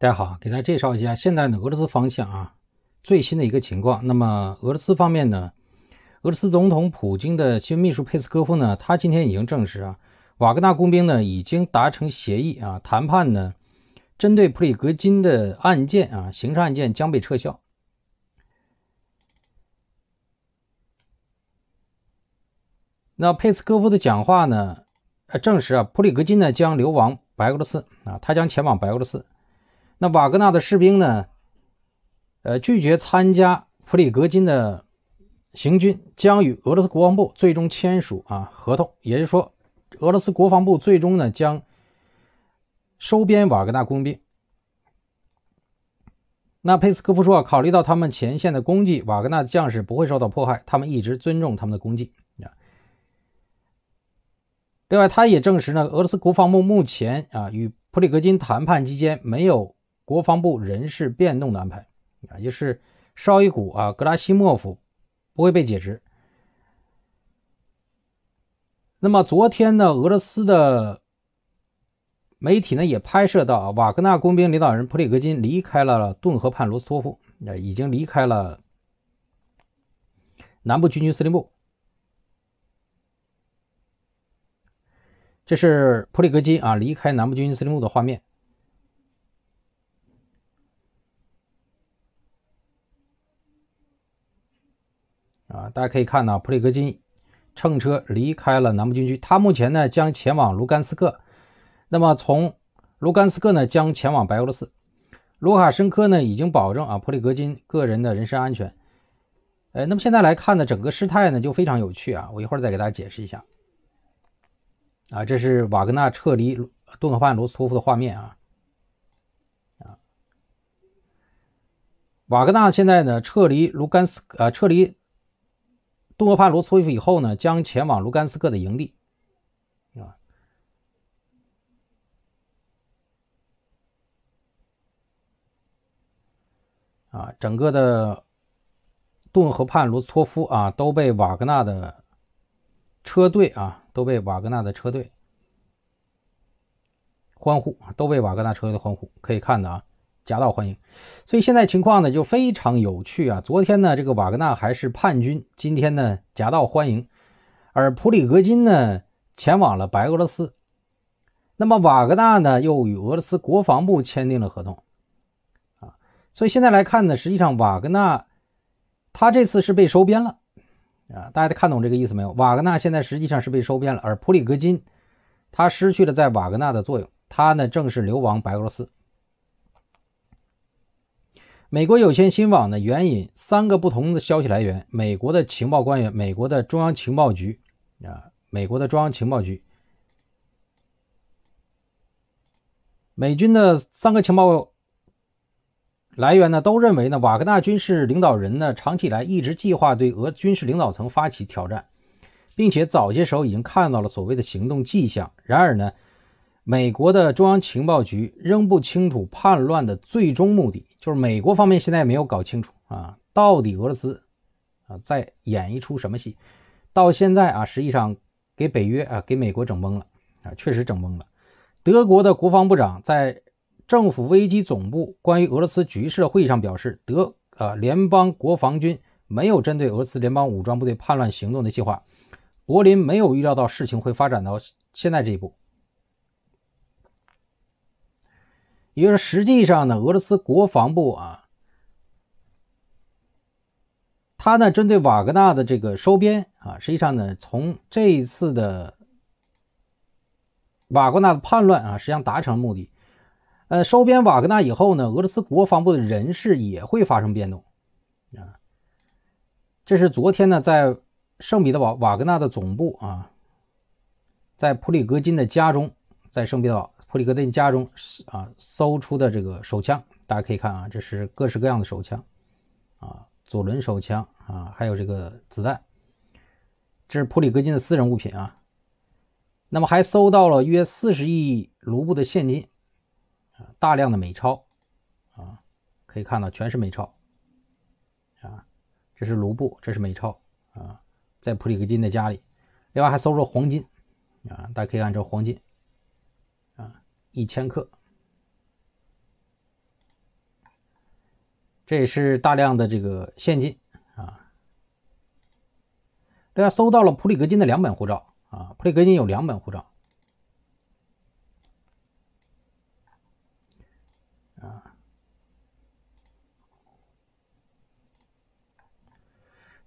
大家好，给大家介绍一下现在的俄罗斯方向啊最新的一个情况。那么俄罗斯方面呢，俄罗斯总统普京的新闻秘书佩斯科夫呢，他今天已经证实啊，瓦格纳工兵呢已经达成协议啊，谈判呢针对普里格金的案件啊，刑事案件将被撤销。那佩斯科夫的讲话呢，呃，证实啊，普里格金呢将流亡白俄罗斯啊，他将前往白俄罗斯。那瓦格纳的士兵呢？呃，拒绝参加普里格金的行军，将与俄罗斯国防部最终签署啊合同。也就是说，俄罗斯国防部最终呢将收编瓦格纳工兵。那佩斯科夫说，考虑到他们前线的功绩，瓦格纳的将士不会受到迫害，他们一直尊重他们的功绩另外，他也证实呢，俄罗斯国防部目前啊与普里格金谈判期间没有。国防部人事变动的安排啊，就是绍伊古啊，格拉西莫夫不会被解职。那么昨天呢，俄罗斯的媒体呢也拍摄到瓦格纳工兵领导人普里戈金离开了顿河畔罗斯托夫，啊，已经离开了南部军区司令部。这是普里格金啊离开南部军区司令部的画面。大家可以看到，普里戈金乘车离开了南部军区。他目前呢将前往卢甘斯克，那么从卢甘斯克呢将前往白俄罗斯。卢卡申科呢已经保证啊普里戈金个人的人身安全。呃，那么现在来看呢，整个事态呢就非常有趣啊。我一会儿再给大家解释一下。啊，这是瓦格纳撤离顿河畔罗斯托夫的画面啊。啊，瓦格纳现在呢撤离卢甘斯，呃，撤离。顿河畔罗斯托夫以后呢，将前往卢甘斯克的营地。啊，整个的顿河畔罗斯托夫啊，都被瓦格纳的车队啊，都被瓦格纳的车队欢呼，都被瓦格纳车队欢呼，可以看的啊。夹道欢迎，所以现在情况呢就非常有趣啊！昨天呢，这个瓦格纳还是叛军，今天呢夹道欢迎，而普里格金呢前往了白俄罗斯。那么瓦格纳呢又与俄罗斯国防部签订了合同啊，所以现在来看呢，实际上瓦格纳他这次是被收编了啊！大家都看懂这个意思没有？瓦格纳现在实际上是被收编了，而普里格金他失去了在瓦格纳的作用，他呢正式流亡白俄罗斯。美国有线新网呢援引三个不同的消息来源：美国的情报官员、美国的中央情报局啊、美国的中央情报局、美军的三个情报来源呢，都认为呢，瓦格纳军事领导人呢，长期以来一直计划对俄军事领导层发起挑战，并且早些时候已经看到了所谓的行动迹象。然而呢？美国的中央情报局仍不清楚叛乱的最终目的，就是美国方面现在也没有搞清楚啊，到底俄罗斯啊在演一出什么戏？到现在啊，实际上给北约啊，给美国整懵了啊，确实整懵了。德国的国防部长在政府危机总部关于俄罗斯局势的会议上表示，德啊联邦国防军没有针对俄罗斯联邦武装部队叛乱行动的计划，柏林没有预料到事情会发展到现在这一步。也就是说，实际上呢，俄罗斯国防部啊，他呢针对瓦格纳的这个收编啊，实际上呢，从这一次的瓦格纳的叛乱啊，实际上达成目的。呃，收编瓦格纳以后呢，俄罗斯国防部的人事也会发生变动。啊，这是昨天呢，在圣彼得堡瓦格纳的总部啊，在普里戈金的家中，在圣彼得堡。普里戈金家中啊搜出的这个手枪，大家可以看啊，这是各式各样的手枪啊，左轮手枪啊，还有这个子弹，这是普里格金的私人物品啊。那么还搜到了约四十亿卢布的现金啊，大量的美钞啊，可以看到全是美钞啊，这是卢布，这是美钞啊，在普里格金的家里，另外还搜出了黄金啊，大家可以看这黄金。一千克，这也是大量的这个现金啊。大家搜到了普里格金的两本护照啊，普里格金有两本护照啊。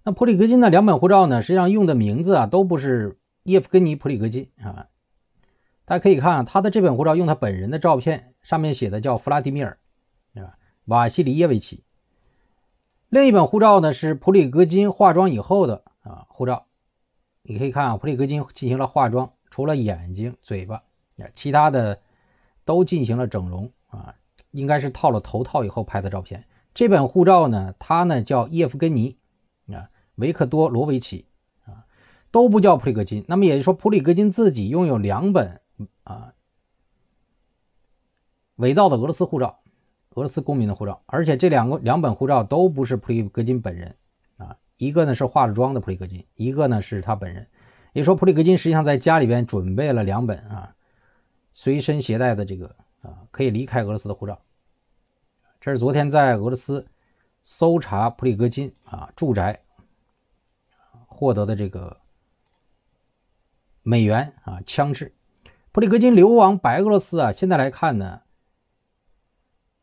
那普里格金的两本护照呢，实际上用的名字啊，都不是叶夫根尼·普里格金啊。大家可以看啊，他的这本护照用他本人的照片，上面写的叫弗拉迪米尔啊，瓦西里耶维奇。另一本护照呢是普里戈金化妆以后的啊护照。你可以看啊，普里戈金进行了化妆，除了眼睛、嘴巴啊，其他的都进行了整容啊，应该是套了头套以后拍的照片。这本护照呢，他呢叫叶夫根尼啊，维克多罗维奇啊，都不叫普里格金。那么也就是说，普里格金自己拥有两本。啊，伪造的俄罗斯护照，俄罗斯公民的护照，而且这两个两本护照都不是普里戈金本人啊，一个呢是化了妆的普里戈金，一个呢是他本人。也说普里戈金实际上在家里边准备了两本啊，随身携带的这个啊，可以离开俄罗斯的护照。这是昨天在俄罗斯搜查普里戈金啊住宅获得的这个美元啊，枪支。普里戈金流亡白俄罗斯啊，现在来看呢，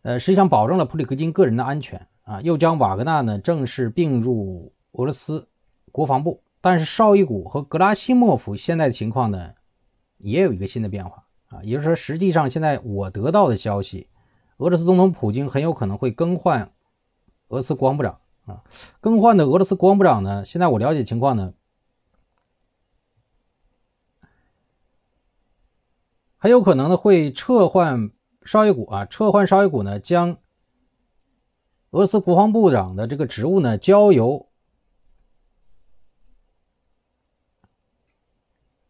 呃，实际上保证了普里戈金个人的安全啊，又将瓦格纳呢正式并入俄罗斯国防部。但是绍伊古和格拉西莫夫现在的情况呢，也有一个新的变化啊，也就是说，实际上现在我得到的消息，俄罗斯总统普京很有可能会更换俄罗斯国防部长啊，更换的俄罗斯国防部长呢，现在我了解情况呢。很有可能呢会撤换绍伊古啊，撤换绍伊古呢，将俄罗斯国防部长的这个职务呢交由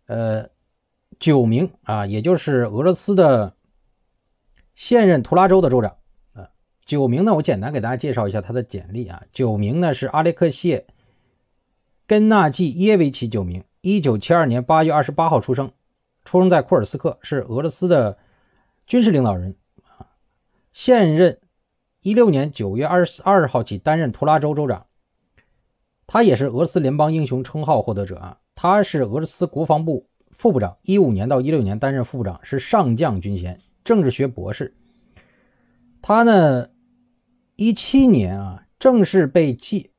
呃九名啊，也就是俄罗斯的现任图拉州的州长啊。九名呢，我简单给大家介绍一下他的简历啊。九名呢是阿列克谢·根纳季耶维奇九名。一九七二年八月二十八号出生。出生在库尔斯克，是俄罗斯的军事领导人啊。现任一六年九月二十二号起担任图拉州州长。他也是俄罗斯联邦英雄称号获得者啊。他是俄罗斯国防部副部长，一五年到一六年担任副部长，是上将军衔，政治学博士。他呢，一七年啊，正式被继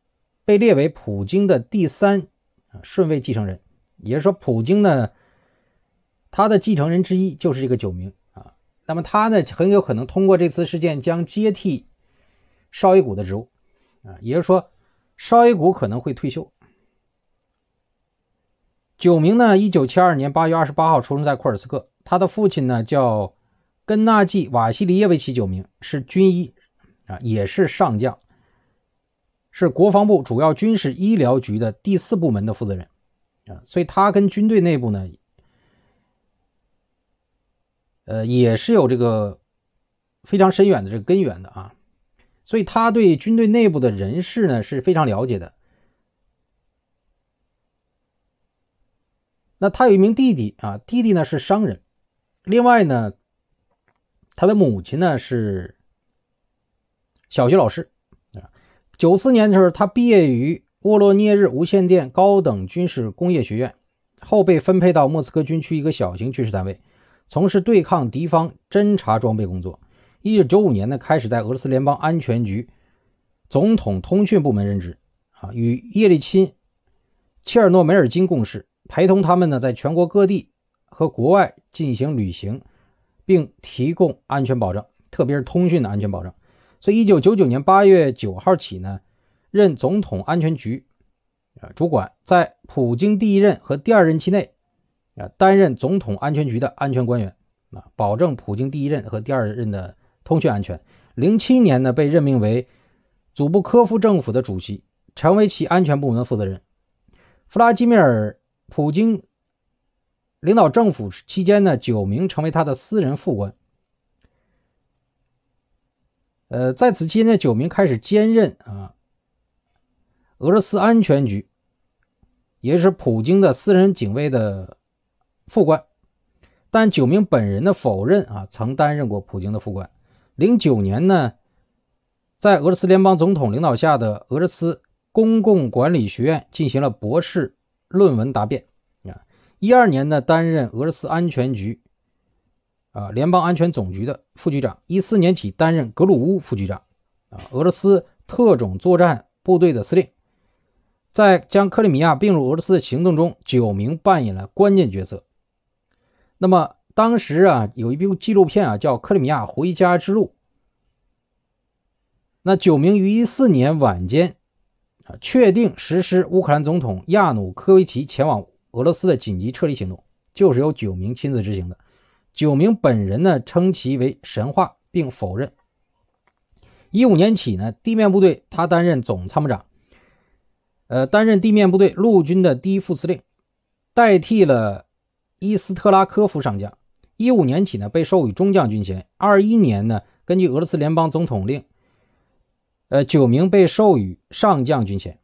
被列为普京的第三顺位继承人，也就是说，普京呢。他的继承人之一就是这个九明啊，那么他呢，很有可能通过这次事件将接替绍伊古的职务啊，也就是说，绍伊古可能会退休。九明呢，一九七二年八月二十八号出生在库尔斯克，他的父亲呢叫根纳季·瓦西里耶维奇·九明，是军医啊，也是上将，是国防部主要军事医疗局的第四部门的负责人啊，所以他跟军队内部呢。呃，也是有这个非常深远的这个根源的啊，所以他对军队内部的人事呢是非常了解的。那他有一名弟弟啊，弟弟呢是商人，另外呢，他的母亲呢是小学老师啊。九四年的时候，他毕业于沃洛涅日无线电高等军事工业学院，后被分配到莫斯科军区一个小型军事单位。从事对抗敌方侦察装备工作。一九九五年呢，开始在俄罗斯联邦安全局总统通讯部门任职，啊，与叶利钦、切尔诺梅尔金共事，陪同他们呢，在全国各地和国外进行旅行，并提供安全保障，特别是通讯的安全保障。所以，一九九九年八月九号起呢，任总统安全局啊主管，在普京第一任和第二任期内。担任总统安全局的安全官员，啊，保证普京第一任和第二任的通讯安全。零七年呢，被任命为祖布科夫政府的主席，成为其安全部门负责人。弗拉基米尔·普京领导政府期间呢，九名成为他的私人副官。呃，在此期间呢，九名开始兼任啊，俄罗斯安全局，也是普京的私人警卫的。副官，但九明本人的否认啊，曾担任过普京的副官。零九年呢，在俄罗斯联邦总统领导下的俄罗斯公共管理学院进行了博士论文答辩啊。一二年呢，担任俄罗斯安全局啊联邦安全总局的副局长。一四年起担任格鲁乌副局长啊，俄罗斯特种作战部队的司令。在将克里米亚并入俄罗斯的行动中，九明扮演了关键角色。那么当时啊，有一部纪录片啊，叫《克里米亚回家之路》。那九名于一四年晚间啊，确定实施乌克兰总统亚努科维奇前往俄罗斯的紧急撤离行动，就是由九名亲自执行的。九名本人呢，称其为神话，并否认。一五年起呢，地面部队他担任总参谋长，呃，担任地面部队陆军的第一副司令，代替了。伊斯特拉科夫上将，一五年起呢被授予中将军衔。二一年呢，根据俄罗斯联邦总统令，呃，九名被授予上将军衔。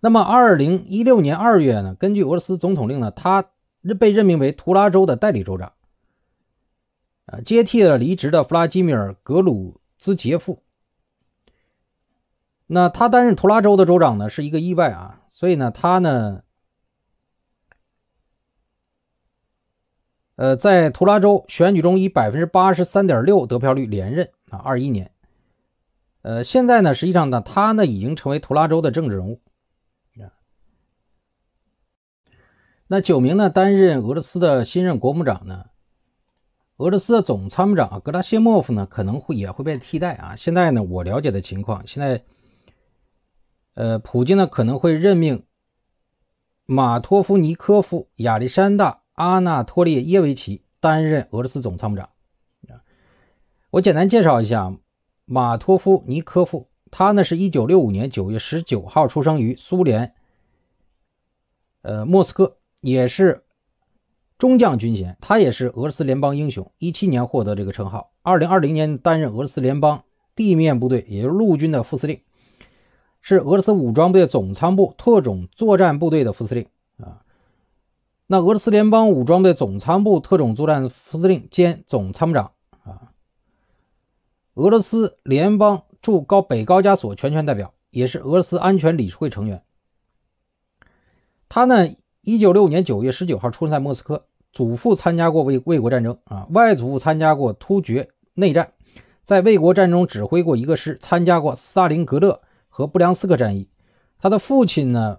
那么二零一六年二月呢，根据俄罗斯总统令呢，他被任命为图拉州的代理州长，呃，接替了离职的弗拉基米尔·格鲁兹杰夫。那他担任图拉州的州长呢，是一个意外啊，所以呢，他呢，呃，在图拉州选举中以百分之八十三点六得票率连任啊，二一年，呃，现在呢，实际上呢，他呢已经成为图拉州的政治人物那九名呢担任俄罗斯的新任国务长呢，俄罗斯的总参谋长格拉谢莫夫呢，可能会也会被替代啊。现在呢，我了解的情况，现在。呃，普京呢可能会任命马托夫尼科夫亚历山大阿纳托列耶维奇担任俄罗斯总参谋长。我简单介绍一下马托夫尼科夫，他呢是一九六五年九月十九号出生于苏联，呃，莫斯科，也是中将军衔，他也是俄罗斯联邦英雄，一七年获得这个称号，二零二零年担任俄罗斯联邦地面部队，也就是陆军的副司令。是俄罗斯武装部队总参谋部特种作战部队的副司令啊。那俄罗斯联邦武装部队总参谋部特种作战副司令兼总参谋长啊。俄罗斯联邦驻高北高加索全权代表，也是俄罗斯安全理事会成员。他呢，一九六五年九月十九号出生在莫斯科。祖父参加过卫卫国战争啊，外祖父参加过突厥内战，在卫国战中指挥过一个师，参加过斯大林格勒。和布良斯克战役，他的父亲呢，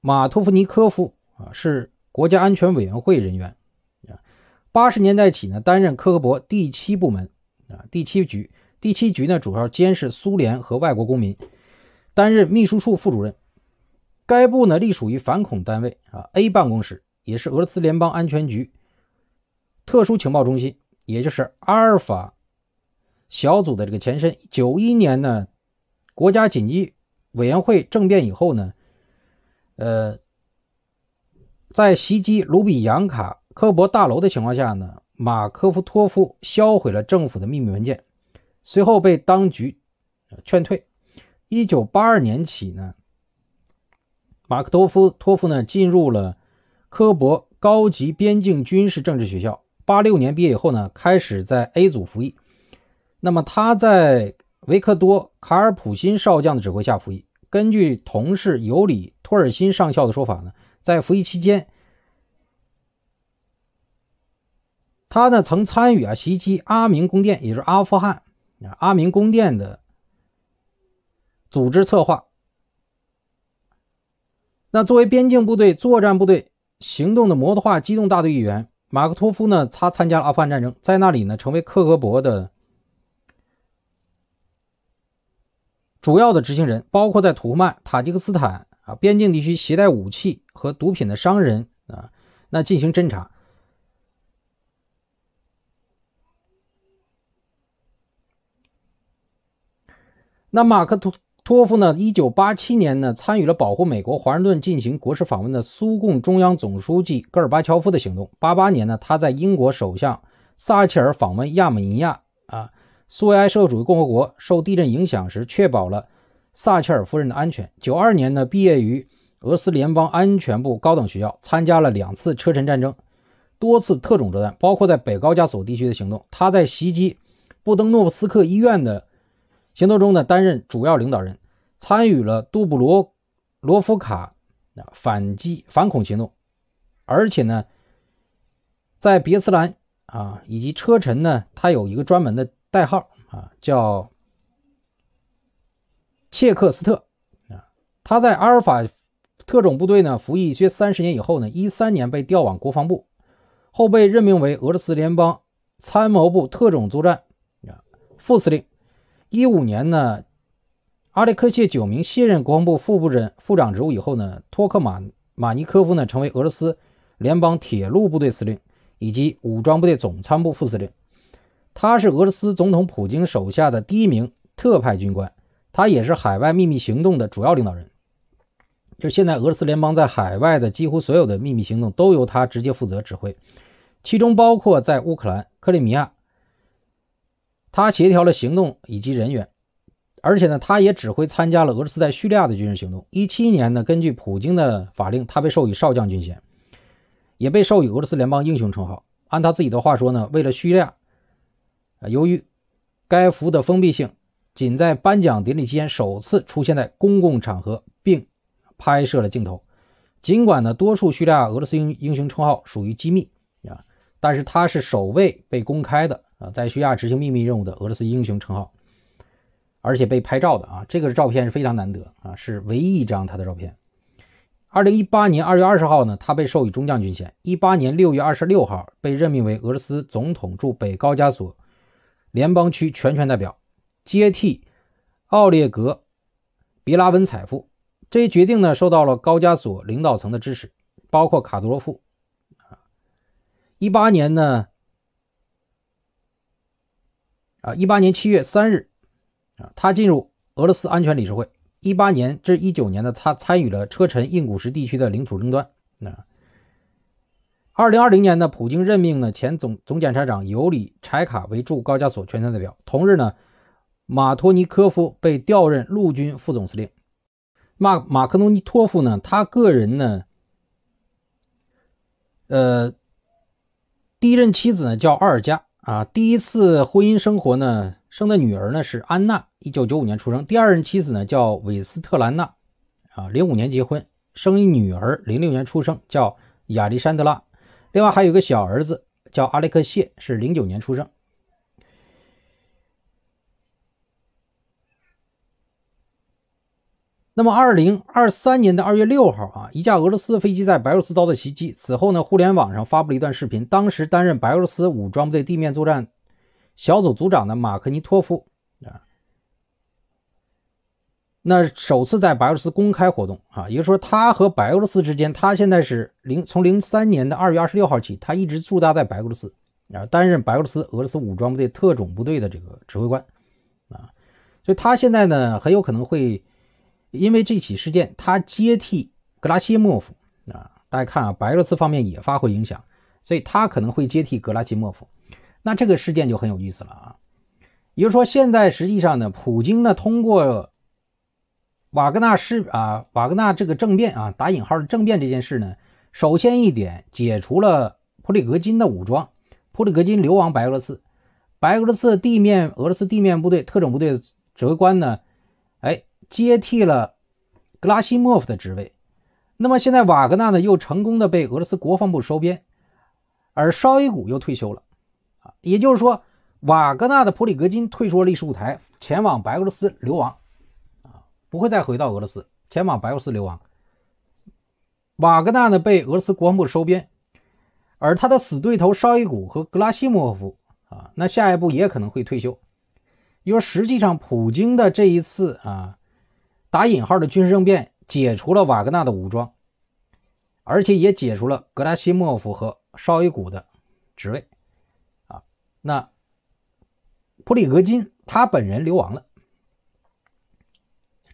马托夫尼科夫啊，是国家安全委员会人员，八十年代起呢，担任科克勃第七部门啊，第七局，第七局呢，主要监视苏联和外国公民，担任秘书处副主任，该部呢，隶属于反恐单位啊，A 办公室，也是俄罗斯联邦安全局特殊情报中心，也就是阿尔法小组的这个前身。九一年呢，国家紧急委员会政变以后呢，呃，在袭击卢比扬卡科博大楼的情况下呢，马科夫托夫销毁了政府的秘密文件，随后被当局劝退。一九八二年起呢，马克多夫托夫呢进入了科博高级边境军事政治学校，八六年毕业以后呢，开始在 A 组服役。那么他在维克多卡尔普辛少将的指挥下服役。根据同事尤里·托尔辛上校的说法呢，在服役期间，他呢曾参与啊袭击阿明宫殿，也是阿富汗啊阿明宫殿的组织策划。那作为边境部队作战部队行动的摩托化机动大队一员，马克托夫呢，他参加了阿富汗战争，在那里呢成为克格勃的。主要的执行人包括在库曼、塔吉克斯坦啊边境地区携带武器和毒品的商人啊，那进行侦查。那马克托托夫呢？一九八七年呢，参与了保护美国华盛顿进行国事访问的苏共中央总书记戈尔巴乔夫的行动。八八年呢，他在英国首相撒切尔访问亚美尼亚啊。苏维埃社会主义共和国受地震影响时，确保了撒切尔夫人的安全。九二年呢，毕业于俄斯联邦安全部高等学校，参加了两次车臣战争，多次特种作战，包括在北高加索地区的行动。他在袭击布登诺夫斯克医院的行动中呢，担任主要领导人，参与了杜布罗罗夫卡反击反恐行动，而且呢，在别斯兰啊以及车臣呢，他有一个专门的。代号啊叫切克斯特啊，他在阿尔法特种部队呢服役约三十年以后呢，一三年被调往国防部，后被任命为俄罗斯联邦参谋部特种作战啊副司令。一五年呢，阿列克谢·九明卸任国防部副部长副长职务以后呢，托克马马尼科夫呢成为俄罗斯联邦铁路部队司令以及武装部队总参谋部副司令。他是俄罗斯总统普京手下的第一名特派军官，他也是海外秘密行动的主要领导人。就现在俄罗斯联邦在海外的几乎所有的秘密行动都由他直接负责指挥，其中包括在乌克兰、克里米亚，他协调了行动以及人员，而且呢，他也指挥参加了俄罗斯在叙利亚的军事行动。一七年呢，根据普京的法令，他被授予少将军衔，也被授予俄罗斯联邦英雄称号。按他自己的话说呢，为了叙利亚。啊，由于该服的封闭性，仅在颁奖典礼期间首次出现在公共场合，并拍摄了镜头。尽管呢，多数叙利亚俄罗斯英雄称号属于机密啊，但是他是首位被公开的啊，在叙利亚执行秘密任务的俄罗斯英雄称号，而且被拍照的啊，这个照片是非常难得啊，是唯一一张他的照片。二零一八年二月二十号呢，他被授予中将军衔；一八年六月二十六号被任命为俄罗斯总统驻北高加索。联邦区全权代表，接替奥列格·别拉文采夫这一决定呢，受到了高加索领导层的支持，包括卡多罗夫。啊，一八年呢，啊，一八年七月三日，啊，他进入俄罗斯安全理事会。一八年至一九年呢，他参与了车臣印古什地区的领土争端。那。二零二零年呢，普京任命呢前总总检察长尤里·柴卡为驻高加索全权代表。同日呢，马托尼科夫被调任陆军副总司令。马马克诺尼托夫呢，他个人呢，呃，第一任妻子呢叫奥尔加啊，第一次婚姻生活呢生的女儿呢是安娜，一九九五年出生。第二任妻子呢叫韦斯特兰娜啊，零五年结婚，生一女儿，零六年出生，叫亚历山德拉。另外还有个小儿子叫阿列克谢，是零九年出生。那么二零二三年的二月六号啊，一架俄罗斯飞机在白俄罗斯遭到袭击。此后呢，互联网上发布了一段视频，当时担任白俄罗斯武装部队地面作战小组组长的马克尼托夫。那首次在白俄罗斯公开活动啊，也就是说，他和白俄罗斯之间，他现在是零从零三年的二月二十六号起，他一直驻扎在白俄罗斯啊，担任白俄罗斯俄罗斯武装部队特种部队的这个指挥官啊，所以他现在呢，很有可能会因为这起事件，他接替格拉西莫夫啊，大家看啊，白俄罗斯方面也发挥影响，所以他可能会接替格拉西莫夫，那这个事件就很有意思了啊，也就是说，现在实际上呢，普京呢通过。瓦格纳是啊，瓦格纳这个政变啊，打引号的政变这件事呢，首先一点，解除了普里格金的武装，普里格金流亡白俄罗斯，白俄罗斯地面俄罗斯地面部队特种部队指挥官呢，哎，接替了格拉西莫夫的职位。那么现在瓦格纳呢，又成功的被俄罗斯国防部收编，而绍伊古又退休了，啊，也就是说，瓦格纳的普里格金退出了历史舞台，前往白俄罗斯流亡。不会再回到俄罗斯，前往白俄罗斯流亡。瓦格纳呢被俄罗斯国防部收编，而他的死对头绍伊古和格拉西莫夫啊，那下一步也可能会退休。因为实际上，普京的这一次啊，打引号的军事政变，解除了瓦格纳的武装，而且也解除了格拉西莫夫和绍伊古的职位。啊，那普里格金他本人流亡了。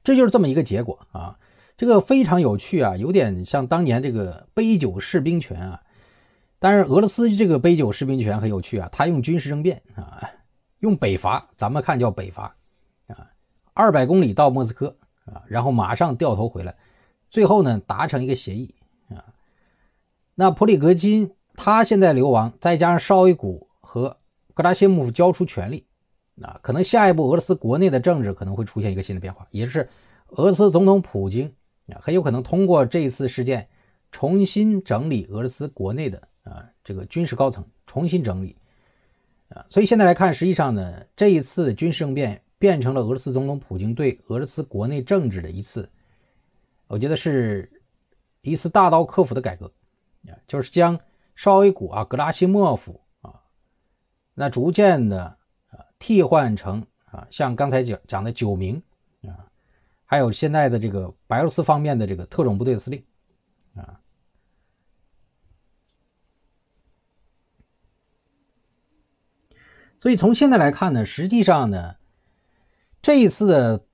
这就是这么一个结果啊，这个非常有趣啊，有点像当年这个杯酒释兵权啊。但是俄罗斯这个杯酒释兵权很有趣啊，他用军事政变啊，用北伐，咱们看叫北伐啊，二百公里到莫斯科啊，然后马上掉头回来，最后呢达成一个协议啊。那普里格金他现在流亡，再加上绍伊古和格拉西姆交出权力。啊，可能下一步俄罗斯国内的政治可能会出现一个新的变化，也就是俄罗斯总统普京啊，很有可能通过这一次事件重新整理俄罗斯国内的啊这个军事高层，重新整理啊。所以现在来看，实际上呢，这一次军事政变变成了俄罗斯总统普京对俄罗斯国内政治的一次，我觉得是一次大刀阔斧的改革啊，就是将绍伊古啊、格拉西莫夫啊，那逐渐的。替换成啊，像刚才讲讲的九名啊，还有现在的这个白俄罗斯方面的这个特种部队的司令啊。所以从现在来看呢，实际上呢，这一次的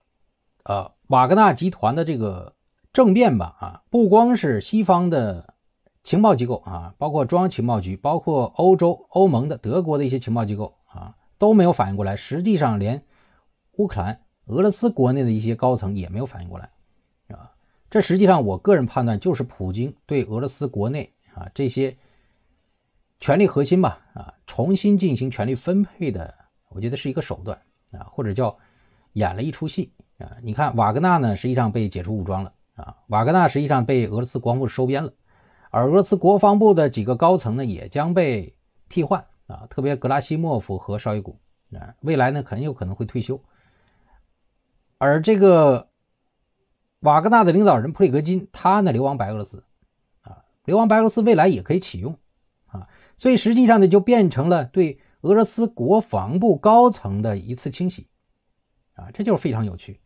啊瓦格纳集团的这个政变吧，啊，不光是西方的情报机构啊，包括中央情报局，包括欧洲欧盟的德国的一些情报机构。都没有反应过来，实际上连乌克兰、俄罗斯国内的一些高层也没有反应过来，啊，这实际上我个人判断就是普京对俄罗斯国内啊这些权力核心吧，啊，重新进行权力分配的，我觉得是一个手段啊，或者叫演了一出戏啊。你看瓦格纳呢，实际上被解除武装了啊，瓦格纳实际上被俄罗斯国防部收编了，而俄罗斯国防部的几个高层呢也将被替换。啊，特别格拉西莫夫和绍伊古，啊，未来呢，很有可能会退休。而这个瓦格纳的领导人普里格金，他呢流亡白俄罗斯，啊，流亡白俄罗斯未来也可以启用，啊，所以实际上呢，就变成了对俄罗斯国防部高层的一次清洗，啊，这就是非常有趣。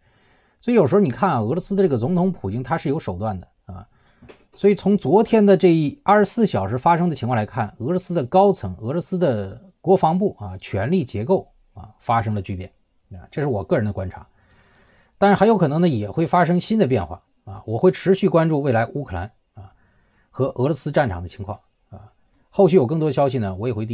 所以有时候你看，啊，俄罗斯的这个总统普京，他是有手段的。所以从昨天的这一二十四小时发生的情况来看，俄罗斯的高层、俄罗斯的国防部啊，权力结构啊发生了巨变啊，这是我个人的观察。但是很有可能呢，也会发生新的变化啊。我会持续关注未来乌克兰啊和俄罗斯战场的情况啊。后续有更多消息呢，我也会。